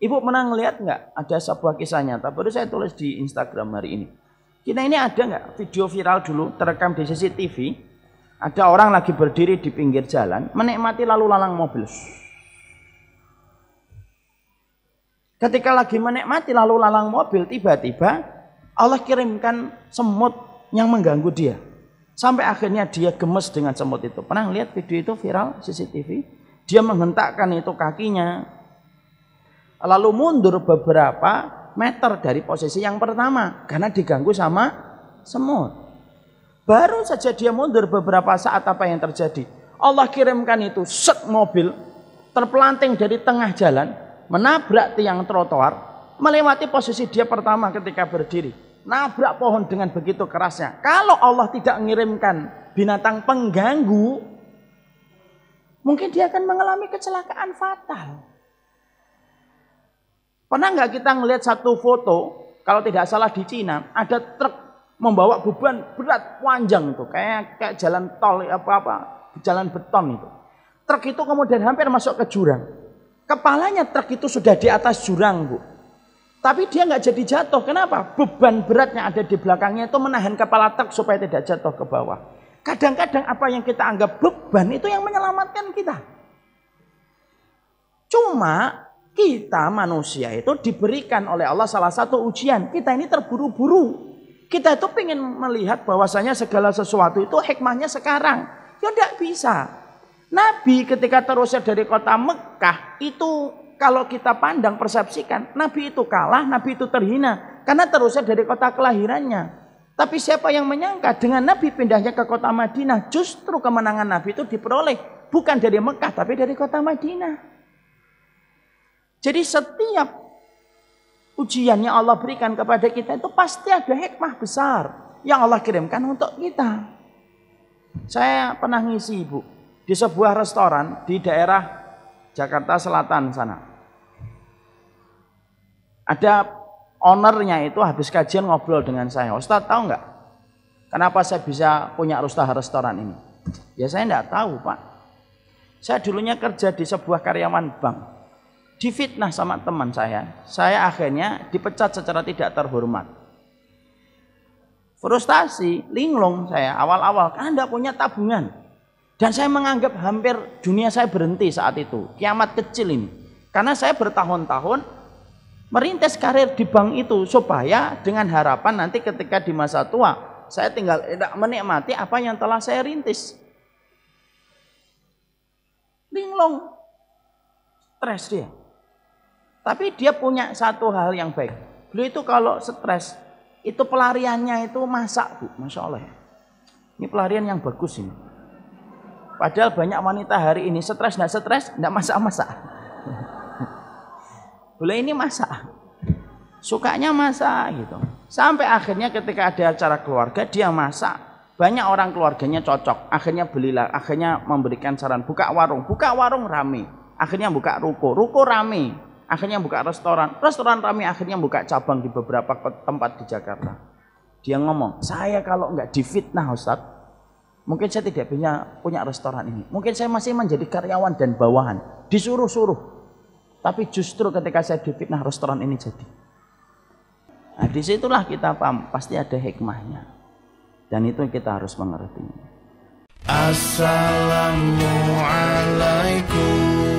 Ibu pernah ngeliat nggak ada sebuah kisah nyata? Baru saya tulis di Instagram hari ini. Kita ini ada nggak video viral dulu terekam di CCTV? Ada orang lagi berdiri di pinggir jalan menikmati lalu lalang mobil. Ketika lagi menikmati lalu lalang mobil tiba-tiba Allah kirimkan semut yang mengganggu dia. Sampai akhirnya dia gemes dengan semut itu. Pernah lihat video itu viral CCTV? Dia menghentakkan itu kakinya, lalu mundur beberapa meter dari posisi yang pertama karena diganggu sama semut. Baru saja dia mundur beberapa saat apa yang terjadi? Allah kirimkan itu set mobil terpelanting dari tengah jalan, menabrak tiang trotoar, melewati posisi dia pertama ketika berdiri. Nabrak pohon dengan begitu kerasnya. Kalau Allah tidak mengirimkan binatang pengganggu, mungkin dia akan mengalami kecelakaan fatal. Pernah nggak kita ngelihat satu foto, kalau tidak salah di Cina, ada truk membawa beban berat panjang itu, kayak kayak jalan tol apa-apa, jalan beton itu. Truk itu kemudian hampir masuk ke jurang. Kepalanya truk itu sudah di atas jurang, Bu. Tapi dia nggak jadi jatuh. Kenapa? Beban beratnya ada di belakangnya itu menahan kepala truk supaya tidak jatuh ke bawah. Kadang-kadang apa yang kita anggap beban itu yang menyelamatkan kita. Cuma kita manusia itu diberikan oleh Allah salah satu ujian. Kita ini terburu-buru. Kita itu ingin melihat bahwasanya segala sesuatu itu hikmahnya sekarang. Ya tidak bisa. Nabi ketika terusnya dari kota Mekah itu kalau kita pandang persepsikan Nabi itu kalah, Nabi itu terhina karena terusnya dari kota kelahirannya. Tapi siapa yang menyangka dengan Nabi pindahnya ke kota Madinah justru kemenangan Nabi itu diperoleh bukan dari Mekah tapi dari kota Madinah. Jadi setiap ujian yang Allah berikan kepada kita itu pasti ada hikmah besar yang Allah kirimkan untuk kita. Saya pernah ngisi ibu di sebuah restoran di daerah Jakarta Selatan sana. Ada ownernya itu habis kajian ngobrol dengan saya. Ustaz tahu nggak kenapa saya bisa punya usaha restoran ini? Ya saya nggak tahu pak. Saya dulunya kerja di sebuah karyawan bank difitnah sama teman saya. Saya akhirnya dipecat secara tidak terhormat. Frustasi, linglung saya awal-awal karena tidak punya tabungan. Dan saya menganggap hampir dunia saya berhenti saat itu. Kiamat kecil ini. Karena saya bertahun-tahun merintis karir di bank itu supaya dengan harapan nanti ketika di masa tua saya tinggal tidak menikmati apa yang telah saya rintis. Linglung. Stres dia. Tapi dia punya satu hal yang baik. Beliau itu kalau stres, itu pelariannya itu masak, Bu. Masya Allah. Ya. Ini pelarian yang bagus ini. Padahal banyak wanita hari ini stres, nggak stres, nggak masak-masak. Beliau ini masak. Sukanya masak gitu. Sampai akhirnya ketika ada acara keluarga, dia masak banyak orang keluarganya cocok akhirnya belilah akhirnya memberikan saran buka warung buka warung rame akhirnya buka ruko ruko rame akhirnya buka restoran. Restoran kami akhirnya buka cabang di beberapa tempat di Jakarta. Dia ngomong, saya kalau nggak difitnah Ustaz, mungkin saya tidak punya, punya restoran ini. Mungkin saya masih menjadi karyawan dan bawahan, disuruh-suruh. Tapi justru ketika saya difitnah restoran ini jadi. Nah disitulah kita paham, pasti ada hikmahnya. Dan itu kita harus mengerti. Assalamualaikum